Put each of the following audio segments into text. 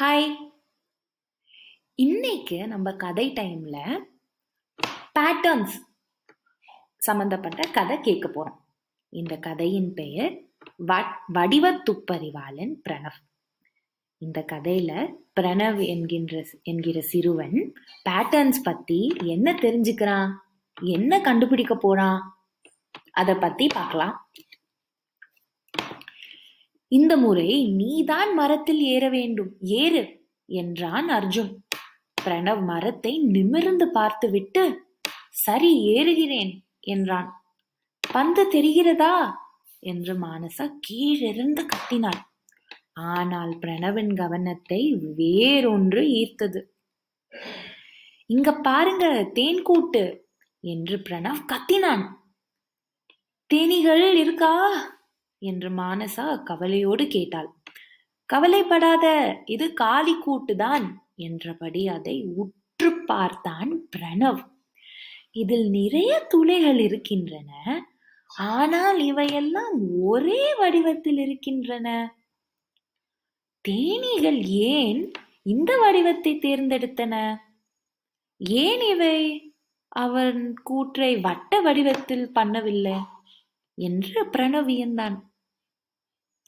Hi இன்னைக்கு நம்ம கதை டைம்ல பேட்டர்ன்ஸ் சம்பந்தப்பட்ட கதை கேட்க போறோம் இந்த கதையின் பெயர் வடிவ துப்பறிவாளன் பிரணவ் இந்த கதையில பிரணவ் என்கின்ற என்கிற சிறுவன் பேட்டர்ன்ஸ் பத்தி என்ன தெரிஞ்சுக்கிறான் என்ன கண்டுபிடிக்க போறான் அதை பத்தி பார்க்கலாம் இந்த முறை நீதான் மரத்தில் ஏற வேண்டும் ஏறு என்றான் அர்ஜுன் பிரணவ் மரத்தை நிமிர்ந்து பார்த்துவிட்டு சரி ஏறுகிறேன் என்றான் பந்து தெரிகிறதா என்று மானசா கீழிருந்து கத்தினாள் ஆனால் பிரணவின் கவனத்தை வேறொன்று ஈர்த்தது இங்க பாருங்க தேன் கூட்டு என்று பிரணவ் கத்தினான் தேனிகள் இருக்கா என்று மானசா கவலையோடு கேட்டாள் கவலைப்படாத இது காளி கூட்டுதான் என்றபடி அதை உற்று பார்த்தான் பிரணவ் இதில் நிறைய துளைகள் இருக்கின்றன ஆனால் இவையெல்லாம் ஒரே வடிவத்தில் இருக்கின்றன தேனீகள் ஏன் இந்த வடிவத்தை தேர்ந்தெடுத்தன ஏன் இவை அவன் கூற்றை வட்ட வடிவத்தில் பண்ணவில்லை என்று பிரணவியந்தான்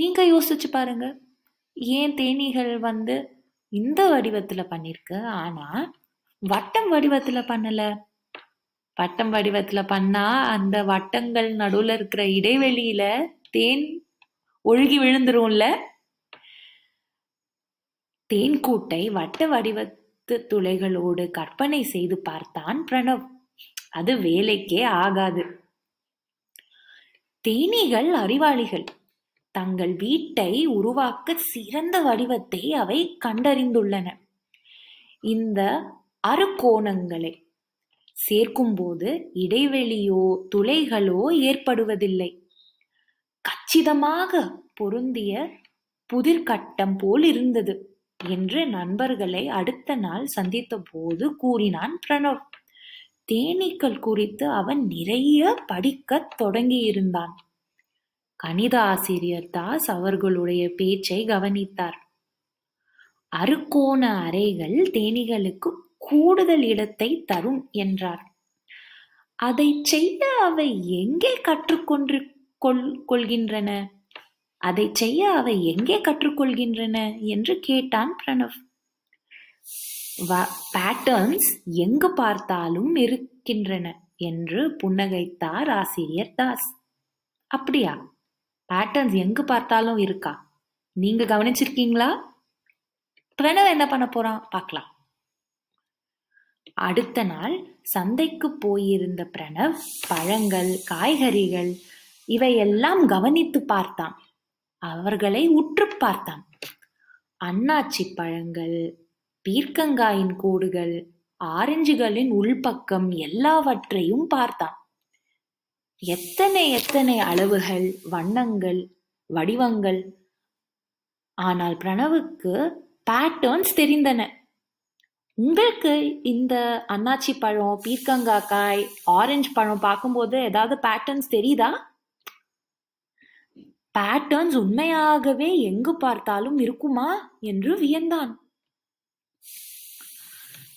நீங்க யோசிச்சு பாருங்க ஏன் தேனீகள் வந்து இந்த வடிவத்துல பண்ணிருக்கு ஆனா வட்டம் வடிவத்துல பண்ணல வட்டம் வடிவத்துல பண்ணா அந்த வட்டங்கள் நடுவுல இருக்கிற இடைவெளியில தேன் ஒழுகி விழுந்துரும்ல தேன் கூட்டை வட்ட வடிவத்து துளைகளோடு கற்பனை செய்து பார்த்தான் பிரணவ் அது வேலைக்கே ஆகாது தேனீகள் அறிவாளிகள் தங்கள் வீட்டை உருவாக்க சிறந்த வடிவத்தை அவை கண்டறிந்துள்ளன இந்த அறுகோணங்களை சேர்க்கும்போது இடைவெளியோ துளைகளோ ஏற்படுவதில்லை கச்சிதமாக பொருந்திய புதிர்கட்டம் போல் இருந்தது என்று நண்பர்களை அடுத்த நாள் சந்தித்த போது கூறினான் பிரணவ் தேனீக்கள் குறித்து அவன் நிறைய படிக்கத் தொடங்கியிருந்தான். கணித ஆசிரியர் தாஸ் அவர்களுடைய பேச்சை கவனித்தார். அறுகோண அறைகள் தேனிகளுக்கு கூடுதல் இடத்தை தரும் என்றார். அதைச் செய்ய அவை எங்கே கற்றுக்கொண்டு கொள்கின்றன அதைச் செய்ய அவை எங்கே கற்றுக்கொள்கின்றன என்று கேட்டான் பிரணவ். பேட்டர்ன்ஸ் எங்கு பார்த்தாலும் இருக்கின்றன என்று புன்னகைத்தார் ஆசிரியர் தாஸ் அப்படியா பேட்டர்ன்ஸ் எங்கு பார்த்தாலும் இருக்கா நீங்க கவனிச்சிருக்கீங்களா பிரணவ் என்ன பண்ண போறான் பார்க்கலாம் அடுத்த நாள் சந்தைக்கு போயிருந்த பிரணவ் பழங்கள் காய்கறிகள் இவையெல்லாம் கவனித்து பார்த்தான் அவர்களை உற்று பார்த்தான் அண்ணாச்சி பழங்கள் பீர்க்கங்காயின் கூடுகள் ஆரஞ்சுகளின் உள்பக்கம் எல்லாவற்றையும் பார்த்தான் எத்தனை எத்தனை அளவுகள் வண்ணங்கள் வடிவங்கள் ஆனால் பிரணவுக்கு பேட்டர்ன்ஸ் தெரிந்தன உங்களுக்கு இந்த அன்னாச்சி பழம் பீர்க்கங்காய் ஆரஞ்சு பழம் பார்க்கும்போது ஏதாவது பேட்டர்ன்ஸ் தெரியுதா பேட்டர்ன்ஸ் உண்மையாகவே எங்கு பார்த்தாலும் இருக்குமா என்று வியந்தான்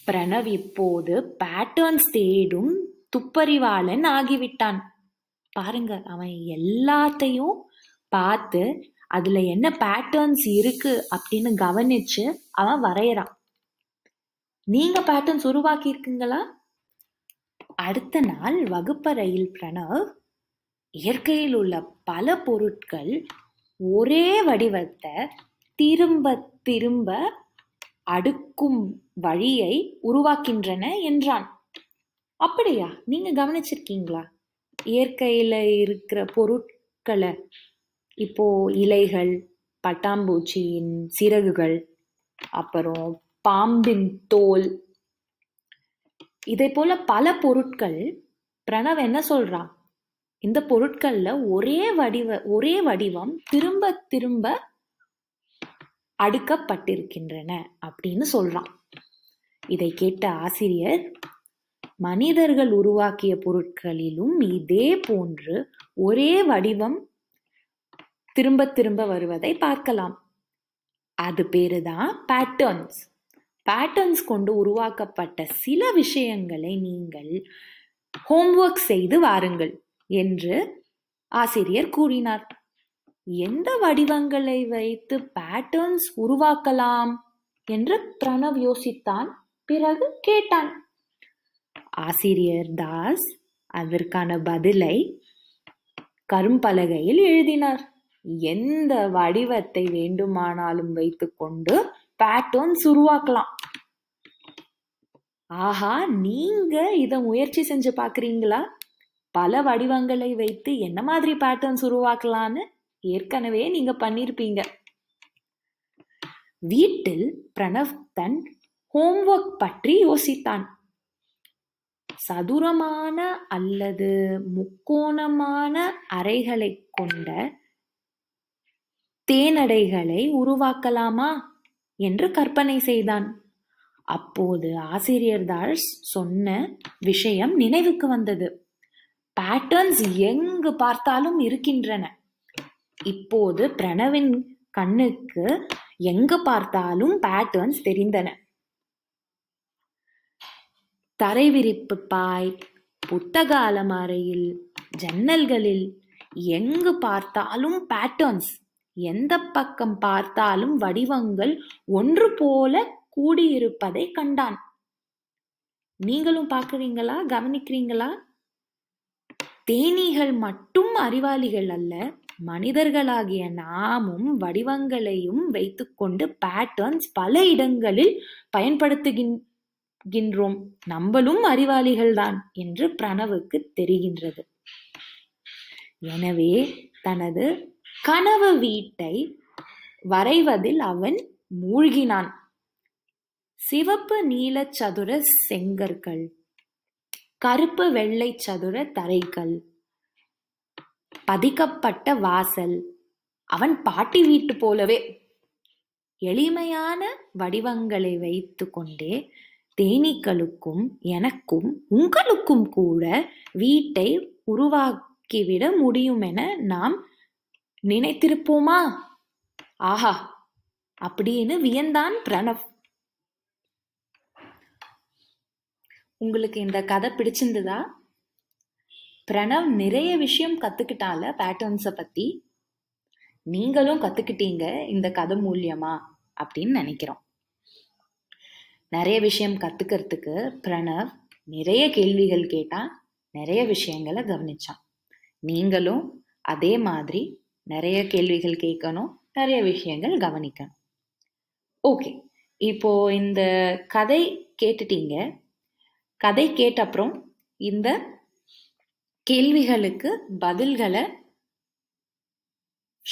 பிரணவ் இப்போது பேட்டர்ன்ஸ் தேடும் துப்பறிவாளன் ஆகிவிட்டான் பாருங்க அவன் எல்லாத்தையும் பார்த்து அதுல என்ன பேட்டர்ன்ஸ் இருக்கு அப்படின்னு கவனிச்சு அவன் வரையறான் நீங்க பேட்டர்ன்ஸ் உருவாக்கி இருக்கீங்களா அடுத்த நாள் வகுப்பறையில் பிரணவ் இயற்கையில் உள்ள பல பொருட்கள் ஒரே வடிவத்தை திரும்ப திரும்ப அடுக்கும் வழியை உருவாக்கின்றன என்றான் அப்படியா நீங்க கவனிச்சிருக்கீங்களா இயற்கையில இருக்கிற பொருட்களை இப்போ இலைகள் பட்டாம்பூச்சியின் சிறகுகள் அப்புறம் பாம்பின் தோல் இதை போல பல பொருட்கள் பிரணவ் என்ன சொல்றான் இந்த பொருட்கள்ல ஒரே வடிவ ஒரே வடிவம் திரும்ப திரும்ப அடுக்கப்பட்டிருக்கின்றன அப்படின்னு சொல்றான் இதை கேட்ட ஆசிரியர் மனிதர்கள் உருவாக்கிய பொருட்களிலும் இதே போன்று ஒரே வடிவம் திரும்ப திரும்ப வருவதை பார்க்கலாம் அது பேரு தான் பேட்டர்ன்ஸ் பேட்டர்ன்ஸ் கொண்டு உருவாக்கப்பட்ட சில விஷயங்களை நீங்கள் ஹோம்ஒர்க் செய்து வாருங்கள் என்று ஆசிரியர் கூறினார் எந்த வடிவங்களை வைத்து பேட்டர்ன்ஸ் உருவாக்கலாம் என்று பிரணவ் யோசித்தான் பிறகு கேட்டான் ஆசிரியர் தாஸ் அதற்கான பதிலை கரும்பலகையில் எழுதினார் எந்த வடிவத்தை வேண்டுமானாலும் வைத்துக்கொண்டு பேட்டர்ன்ஸ் உருவாக்கலாம் ஆஹா நீங்க இத முயற்சி செஞ்சு பாக்குறீங்களா பல வடிவங்களை வைத்து என்ன மாதிரி பேட்டர்ன்ஸ் உருவாக்கலான்னு ஏற்கனவே நீங்க பண்ணிருப்பீங்க வீட்டில் பிரணவ் தன் ஹோம்ஒர்க் பற்றி யோசித்தான் சதுரமான அல்லது முக்கோணமான அறைகளை கொண்ட தேனடைகளை உருவாக்கலாமா என்று கற்பனை செய்தான் அப்போது ஆசிரியர் தாஷ் சொன்ன விஷயம் நினைவுக்கு வந்தது பேட்டர்ன்ஸ் எங்கு பார்த்தாலும் இருக்கின்றன இப்போது பிரணவின் கண்ணுக்கு எங்க பார்த்தாலும் பேட்டர்ன்ஸ் தெரிந்தன தரை விரிப்பு பாய் புத்தக அலமாரையில் ஜன்னல்களில் எங்கு பார்த்தாலும் பேட்டர்ன்ஸ் எந்த பக்கம் பார்த்தாலும் வடிவங்கள் ஒன்று போல கூடியிருப்பதை கண்டான் நீங்களும் பார்க்குறீங்களா கவனிக்கிறீங்களா தேனீகள் மட்டும் அறிவாளிகள் அல்ல மனிதர்களாகிய நாமும் வடிவங்களையும் வைத்துக்கொண்டு பேட்டர்ன்ஸ் பல இடங்களில் பயன்படுத்துகின்றோம் நம்மளும் அறிவாளிகள்தான் என்று பிரணவுக்கு தெரிகின்றது எனவே தனது கனவு வீட்டை வரைவதில் அவன் மூழ்கினான் சிவப்பு நீல சதுர செங்கற்கள் கருப்பு வெள்ளை சதுர தரைகள் பதிக்கப்பட்ட வாசல் அவன் பாட்டி வீட்டு போலவே எளிமையான வடிவங்களை வைத்து கொண்டே தேனீக்களுக்கும் எனக்கும் உங்களுக்கும் கூட வீட்டை உருவாக்கிவிட முடியும் என நாம் நினைத்திருப்போமா ஆஹா அப்படின்னு வியந்தான் பிரணவ் உங்களுக்கு இந்த கதை பிடிச்சிருந்ததா பிரணவ் நிறைய விஷயம் கத்துக்கிட்டால பேட்டர்ன்ஸை பற்றி நீங்களும் கற்றுக்கிட்டீங்க இந்த கதை மூலியமா அப்படின்னு நினைக்கிறோம் நிறைய விஷயம் கத்துக்கிறதுக்கு பிரணவ் நிறைய கேள்விகள் கேட்டா நிறைய விஷயங்களை கவனிச்சான் நீங்களும் அதே மாதிரி நிறைய கேள்விகள் கேட்கணும் நிறைய விஷயங்கள் கவனிக்கணும் ஓகே இப்போ இந்த கதை கேட்டுட்டீங்க கதை கேட்ட அப்புறம் இந்த கேள்விகளுக்கு பதில்களை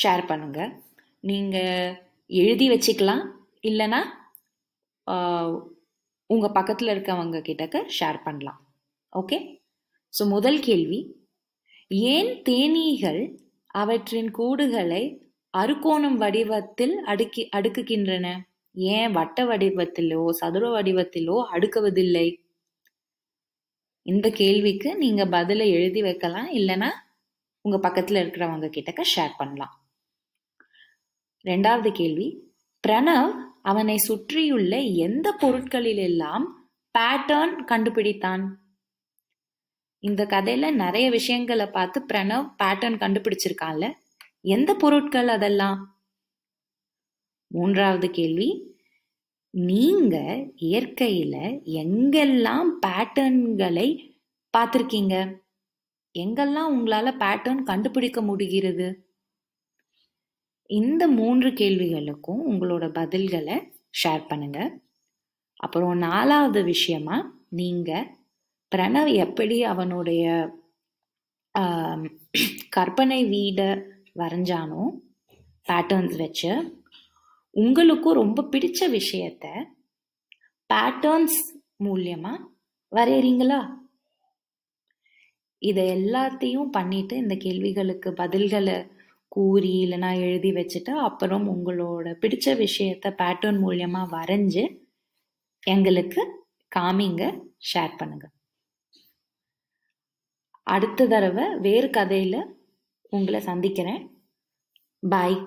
ஷேர் பண்ணுங்க நீங்கள் எழுதி வச்சுக்கலாம் இல்லைன்னா உங்கள் பக்கத்தில் இருக்கவங்க கிட்டக்க ஷேர் பண்ணலாம் ஓகே ஸோ முதல் கேள்வி ஏன் தேனீகள் அவற்றின் கூடுகளை அறுக்கோணம் வடிவத்தில் அடுக்கி அடுக்குகின்றன ஏன் வட்ட வடிவத்திலோ சதுர வடிவத்திலோ அடுக்குவதில்லை இந்த கேள்விக்கு நீங்கள் பதிலை எழுதி வைக்கலாம் இல்லைன்னா உங்கள் பக்கத்தில் இருக்கிறவங்க கிட்டக்க ஷேர் பண்ணலாம் ரெண்டாவது கேள்வி பிரணவ் அவனை சுற்றியுள்ள எந்த பொருட்களிலெல்லாம் பேட்டர்ன் கண்டுபிடித்தான் இந்த கதையில நிறைய விஷயங்களை பார்த்து பிரணவ் பேட்டர்ன் கண்டுபிடிச்சிருக்கான்ல எந்த பொருட்கள் அதெல்லாம் மூன்றாவது கேள்வி நீங்கள் இயற்கையில் எங்கெல்லாம் பேட்டர்ன்களை பார்த்துருக்கீங்க எங்கெல்லாம் உங்களால் பேட்டர்ன் கண்டுபிடிக்க முடிகிறது இந்த மூன்று கேள்விகளுக்கும் உங்களோட பதில்களை ஷேர் பண்ணுங்க அப்புறம் நாலாவது விஷயமா நீங்கள் பிரணவ் எப்படி அவனுடைய கற்பனை வீடை வரைஞ்சானோ பேட்டர்ன்ஸ் வச்சு உங்களுக்கும் ரொம்ப பிடிச்ச விஷயத்த பேட்டர்ன்ஸ் மூலியமா வரையறீங்களா இதை எல்லாத்தையும் பண்ணிட்டு இந்த கேள்விகளுக்கு பதில்களை கூறி இல்லைனா எழுதி வச்சுட்டு அப்புறம் உங்களோட பிடிச்ச விஷயத்த பேட்டர்ன் மூலயமா வரைஞ்சு எங்களுக்கு காமிங்க ஷேர் பண்ணுங்க அடுத்த தடவை வேறு கதையில் உங்களை சந்திக்கிறேன் பாய்